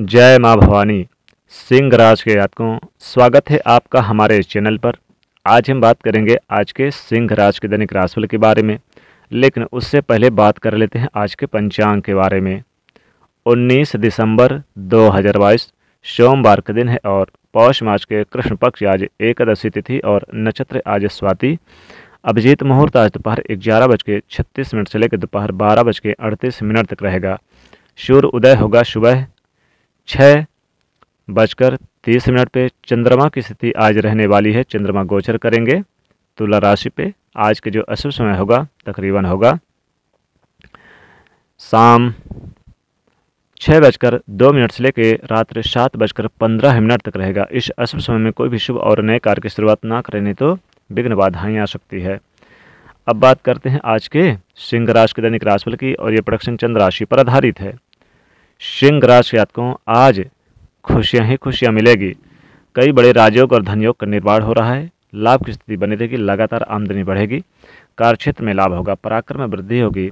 जय माँ भवानी सिंह राज के यात्रकों स्वागत है आपका हमारे इस चैनल पर आज हम बात करेंगे आज के सिंह राज के दैनिक राशिफल के बारे में लेकिन उससे पहले बात कर लेते हैं आज के पंचांग के बारे में 19 दिसंबर 2022 सोमवार के दिन है और पौष मास के कृष्ण पक्ष आज एकादशी तिथि और नक्षत्र आज स्वाति अभिजीत मुहूर्त आज दोपहर ग्यारह बज के छत्तीस मिनट से लेकर दोपहर बारह बज के अड़तीस मिनट तक रहेगा सूर्य उदय होगा सुबह छः बजकर तीस मिनट पे चंद्रमा की स्थिति आज रहने वाली है चंद्रमा गोचर करेंगे तुला राशि पे आज के जो अशुभ समय होगा तकरीबन होगा शाम छः बजकर दो मिनट से लेकर रात्र सात बजकर पंद्रह मिनट तक रहेगा इस अशुभ समय में कोई भी शुभ और नए कार्य की शुरुआत ना करें नहीं तो विघ्न बाधाएँ आ सकती है अब बात करते हैं आज के सिंह राशि के दैनिक राशिफल की और ये प्रोडक्शन चंद्र राशि पर आधारित है सिंह राशि जातकों आज खुशियाँ ही खुशियाँ मिलेगी कई बड़े राजयोग और धनयोग का निर्माण हो रहा है लाभ की स्थिति बनी रहेगी लगातार आमदनी बढ़ेगी कार्यक्षेत्र में लाभ होगा पराक्रम में वृद्धि होगी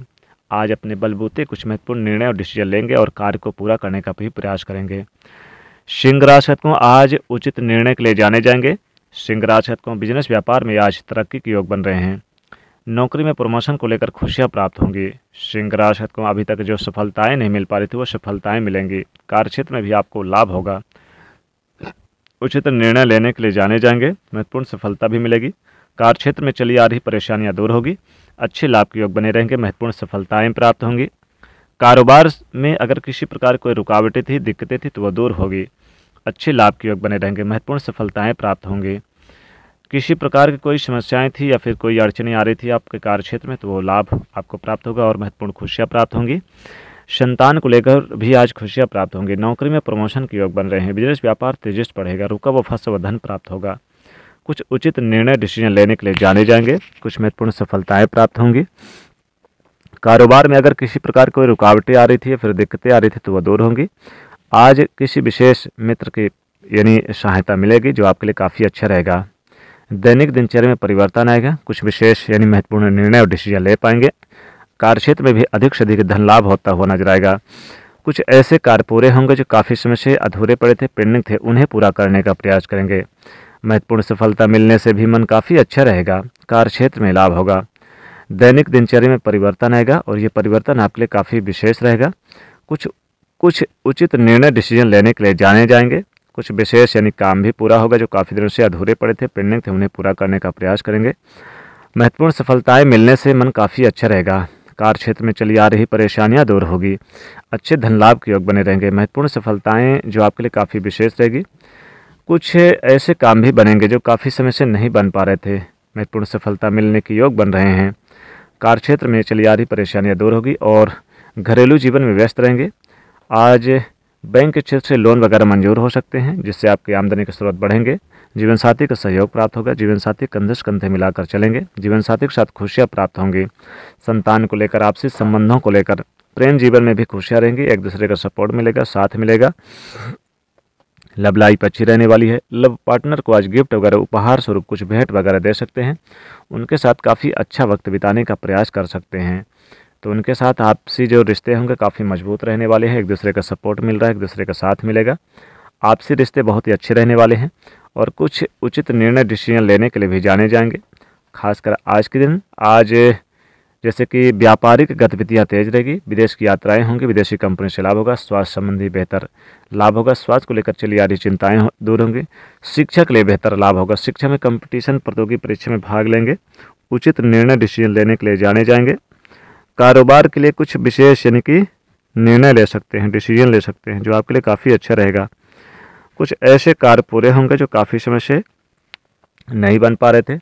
आज अपने बलबूते कुछ महत्वपूर्ण निर्णय और डिसीजन लेंगे और कार्य को पूरा करने का भी प्रयास करेंगे सिंह राशकों आज उचित निर्णय के लिए जाने जाएंगे सिंह राशकों बिजनेस व्यापार में आज तरक्की के योग बन रहे हैं नौकरी में प्रमोशन को लेकर खुशियां प्राप्त होंगी सिंह राशि को अभी तक जो सफलताएं नहीं मिल पा रही थी वो सफलताएं मिलेंगी कार्यक्षेत्र में भी आपको लाभ होगा उचित निर्णय लेने के लिए जाने जाएंगे महत्वपूर्ण सफलता भी मिलेगी कार्यक्षेत्र में चली आ रही परेशानियां दूर होगी अच्छे लाभ के योग बने रहेंगे महत्वपूर्ण सफलताएँ प्राप्त होंगी कारोबार में अगर किसी प्रकार कोई रुकावटें थी दिक्कतें थी तो वह दूर होगी अच्छे लाभ के योग बने रहेंगे महत्वपूर्ण सफलताएँ प्राप्त होंगी किसी प्रकार की कोई समस्याएं थी या फिर कोई अड़चने आ रही थी आपके कार्य क्षेत्र में तो वो लाभ आपको प्राप्त होगा और महत्वपूर्ण खुशियाँ प्राप्त होंगी संतान को लेकर भी आज खुशियाँ प्राप्त होंगी नौकरी में प्रमोशन के योग बन रहे हैं बिजनेस व्यापार तेजिस्ट बढ़ेगा रुका व फस व धन प्राप्त होगा कुछ उचित निर्णय डिसीजन लेने के लिए जाने जाएंगे कुछ महत्वपूर्ण सफलताएँ प्राप्त होंगी कारोबार में अगर किसी प्रकार कोई रुकावटें आ रही थी या फिर दिक्कतें आ रही थी तो वह दूर होंगी आज किसी विशेष मित्र की यानी सहायता मिलेगी जो आपके लिए काफ़ी अच्छा रहेगा दैनिक दिनचर्या में परिवर्तन आएगा कुछ विशेष यानी महत्वपूर्ण निर्णय और डिसीजन ले पाएंगे कार्यक्षेत्र में भी अधिक से अधिक धन लाभ होता हुआ नजर आएगा कुछ ऐसे कार्य पूरे होंगे जो काफ़ी समय से अधूरे पड़े थे पेंडिंग थे उन्हें पूरा करने का प्रयास करेंगे महत्वपूर्ण सफलता मिलने से भी मन काफ़ी अच्छा रहेगा कार्य क्षेत्र में लाभ होगा दैनिक दिनचर्या में परिवर्तन आएगा और ये परिवर्तन आपके लिए काफ़ी विशेष रहेगा कुछ कुछ उचित निर्णय डिसीजन लेने के लिए जाने जाएंगे कुछ विशेष यानी काम भी पूरा होगा जो काफ़ी दिनों से अधूरे पड़े थे पेंडिंग थे उन्हें पूरा करने का प्रयास करेंगे महत्वपूर्ण सफलताएं मिलने से मन काफ़ी अच्छा रहेगा कार्य क्षेत्र में चली आ रही परेशानियां दूर होगी अच्छे धन लाभ के योग बने रहेंगे महत्वपूर्ण सफलताएं जो आपके लिए काफ़ी विशेष रहेगी कुछ ऐसे काम भी बनेंगे जो काफ़ी समय से नहीं बन पा रहे थे महत्वपूर्ण सफलता मिलने के योग बन रहे हैं कार्य क्षेत्र में चली आ रही परेशानियाँ दूर होगी और घरेलू जीवन में व्यस्त रहेंगे आज बैंक के क्षेत्र से लोन वगैरह मंजूर हो सकते हैं जिससे आपकी आमदनी के स्रोत बढ़ेंगे जीवन साथी का सहयोग प्राप्त होगा जीवन साथी कंधे से कंधे मिलाकर चलेंगे जीवन साथी के साथ खुशियाँ प्राप्त होंगी संतान को लेकर आपसी संबंधों को लेकर प्रेम जीवन में भी खुशियाँ रहेंगी एक दूसरे का सपोर्ट मिलेगा साथ मिलेगा लव लाइफ अच्छी रहने वाली है लव पार्टनर को आज गिफ्ट वगैरह उपहार स्वरूप कुछ भेंट वगैरह दे सकते हैं उनके साथ काफ़ी अच्छा वक्त बिताने का प्रयास कर सकते हैं तो उनके साथ आपसी जो रिश्ते होंगे काफ़ी मजबूत रहने वाले हैं एक दूसरे का सपोर्ट मिल रहा है एक दूसरे का साथ मिलेगा आपसी रिश्ते बहुत ही अच्छे रहने वाले हैं और कुछ उचित निर्णय डिसीजन लेने के लिए भी जाने जाएंगे खासकर आज के दिन आज जैसे कि व्यापारिक गतिविधियाँ तेज रहेगी विदेश की यात्राएं होंगी विदेशी कंपनी से लाभ होगा स्वास्थ्य संबंधी बेहतर लाभ होगा स्वास्थ्य को लेकर चली आ रही चिंताएँ हो, दूर होंगी शिक्षा के लिए बेहतर लाभ होगा शिक्षा में कंपटीशन प्रतियोगी परीक्षा में भाग लेंगे उचित निर्णय डिसीजन लेने के लिए जाने जाएंगे कारोबार के लिए कुछ विशेष यानी कि निर्णय ले सकते हैं डिसीजन ले सकते हैं जो आपके लिए काफ़ी अच्छा रहेगा कुछ ऐसे कार्य पूरे होंगे जो काफ़ी समय से नहीं बन पा रहे थे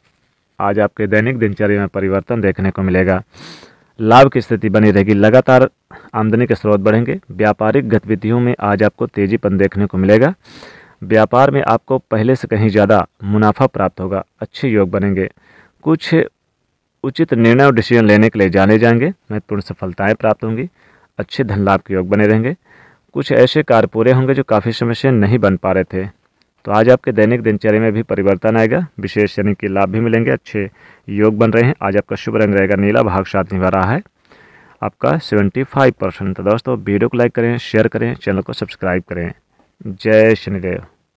आज आपके दैनिक दिनचर्या में परिवर्तन देखने को मिलेगा लाभ की स्थिति बनी रहेगी लगातार आमदनी के स्रोत बढ़ेंगे व्यापारिक गतिविधियों में आज आपको तेजीपन देखने को मिलेगा व्यापार में आपको पहले से कहीं ज़्यादा मुनाफा प्राप्त होगा अच्छे योग बनेंगे कुछ उचित निर्णय और डिसीजन लेने के लिए जाने जाएंगे महत्वपूर्ण सफलताएं प्राप्त होंगी अच्छे धन लाभ के योग बने रहेंगे कुछ ऐसे कार्य पूरे होंगे जो काफ़ी समय से नहीं बन पा रहे थे तो आज आपके दैनिक दिनचर्या में भी परिवर्तन आएगा विशेष यानी कि लाभ भी मिलेंगे अच्छे योग बन रहे हैं आज आपका शुभ रंग रहेगा नीला भाग साथ निभा रहा है आपका सेवेंटी फाइव परसेंट तो दोस्तों वीडियो को लाइक करें शेयर करें चैनल को सब्सक्राइब करें जय शनिदेव